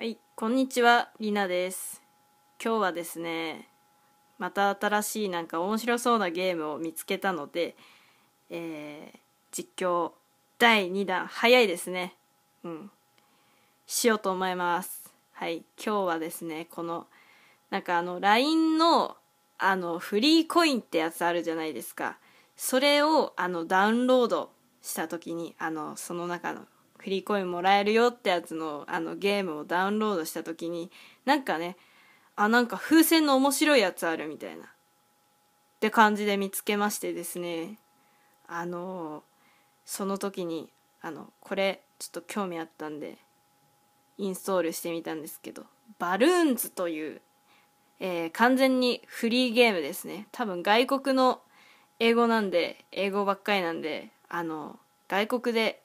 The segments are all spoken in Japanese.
はい、こんにちは、りなです。今日はですね、また新しいなんか面白そうなゲームを見つけたので、えー、実況第2弾、早いですね。うん。しようと思います。はい、今日はですね、この、なんかあの、LINE の、あの、フリーコインってやつあるじゃないですか。それを、あの、ダウンロードした時に、あの、その中のフリーコインもらえるよってやつのあのゲームをダウンロードした時になんかねあなんか風船の面白いやつあるみたいなって感じで見つけましてですねあのその時にあのこれちょっと興味あったんでインストールしてみたんですけどバルーンズという、えー、完全にフリーゲームですね多分外国の英語なんで英語ばっかりなんであの外国で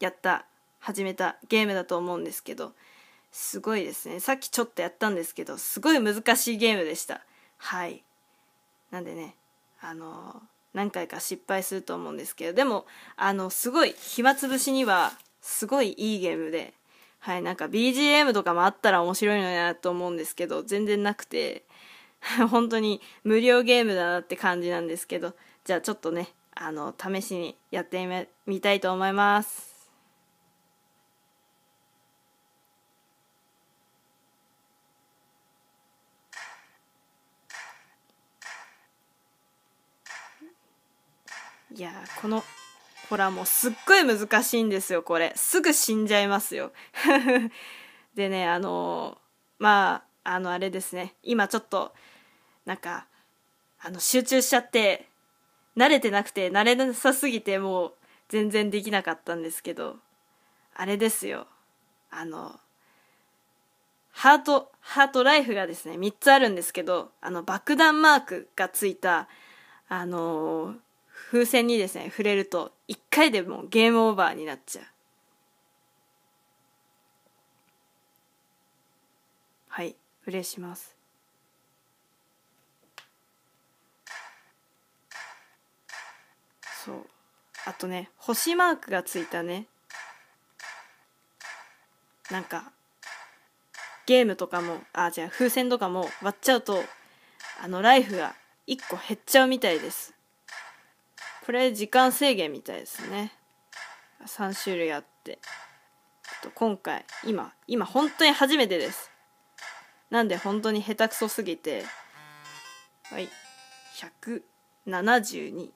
やった始めたゲームだと思うんですけどすごいですねさっきちょっとやったんですけどすごい難しいゲームでしたはいなんでねあの何回か失敗すると思うんですけどでもあのすごい暇つぶしにはすごいいいゲームではいなんか BGM とかもあったら面白いのやと思うんですけど全然なくて 本当に無料ゲームだなって感じなんですけどじゃあちょっとねあの試しにやってみたいと思います。いやーこのほらもうすっごい難しいんですよこれすぐ死んじゃいますよ でねあのー、まああのあれですね今ちょっとなんかあの集中しちゃって慣れてなくて慣れなさすぎてもう全然できなかったんですけどあれですよあのハートハートライフがですね3つあるんですけどあの爆弾マークがついたあのー風船にですね触れると1回でもうゲームオーバーになっちゃうはい嬉しますそうあとね星マークがついたねなんかゲームとかもあじゃあ風船とかも割っちゃうとあのライフが1個減っちゃうみたいですこれ時間制限みたいですね3種類あって今回今今本当に初めてですなんで本当に下手くそすぎてはい172で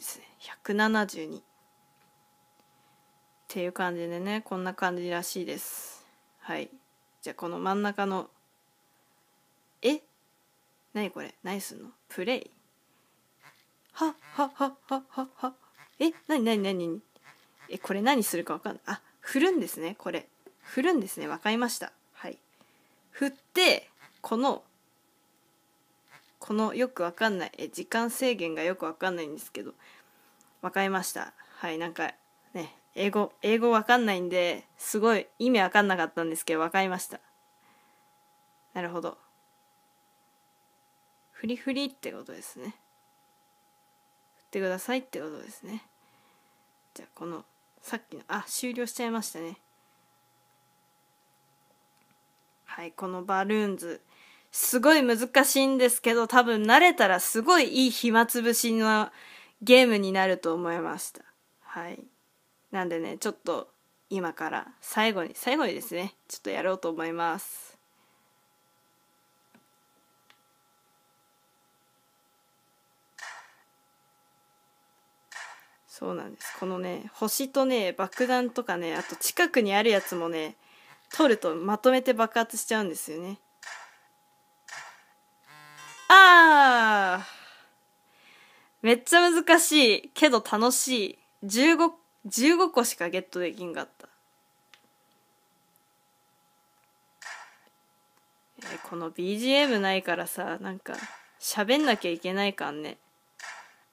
すね172っていう感じでねこんな感じらしいですはいじゃあこの真ん中のえ何これ何すんのプレイははははははえ何何何えこれ何するか分かんないあ振るんですねこれ振るんですね分かりましたはい振ってこのこのよく分かんないえ時間制限がよく分かんないんですけど分かりましたはいなんかね英語英語分かんないんですごい意味分かんなかったんですけど分かりましたなるほどフリフリってことですねってくださいってことですねじゃあこのさっきのあ終了しちゃいましたねはいこのバルーンズすごい難しいんですけど多分慣れたらすごいいい暇つぶしのゲームになると思いましたはいなんでねちょっと今から最後に最後にですねちょっとやろうと思いますそうなんですこのね星とね爆弾とかねあと近くにあるやつもね取るとまとめて爆発しちゃうんですよねあーめっちゃ難しいけど楽しい 15, 15個しかゲットできんかったえこの BGM ないからさなんか喋んなきゃいけないかんね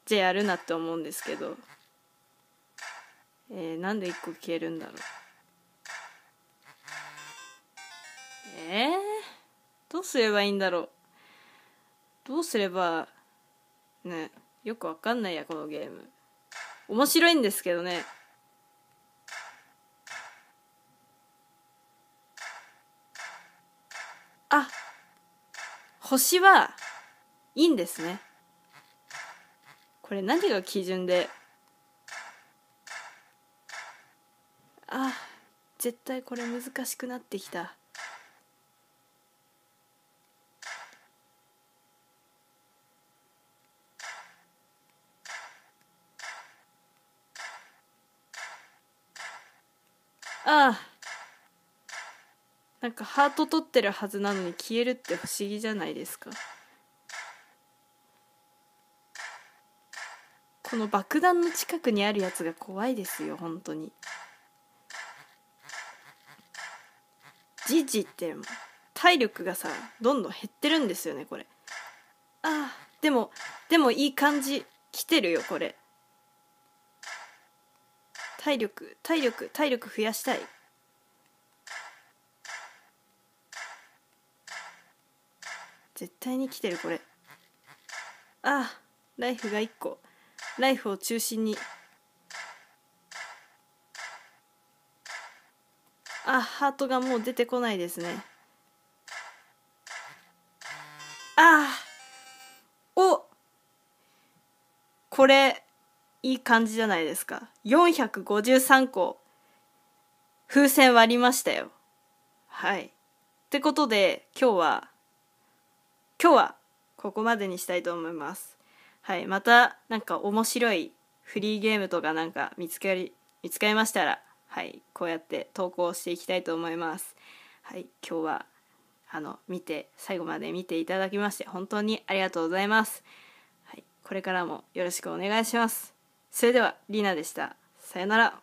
じゃあやるなって思うんですけどえー、なんで1個消えるんだろうえー、どうすればいいんだろうどうすればねよくわかんないやこのゲーム面白いんですけどねあ星はいいんですねこれ何が基準であ絶対これ難しくなってきたあなんかハート取ってるはずなのに消えるって不思議じゃないですかこの爆弾の近くにあるやつが怖いですよ本当に。じじって体力がさどんどん減ってるんですよねこれあーでもでもいい感じ来てるよこれ体力体力体力増やしたい絶対に来てるこれああライフが1個ライフを中心にあハートがもう出てこないですねあおこれいい感じじゃないですか453個風船割りましたよはいってことで今日は今日はここまでにしたいと思いますはいまたなんか面白いフリーゲームとかなんか見つかり見つかりましたらはいこうやって投稿していきたいと思います。はい今日はあの見て最後まで見ていただきまして本当にありがとうございます。はい、これからもよろしくお願いします。それではりなでした。さよなら。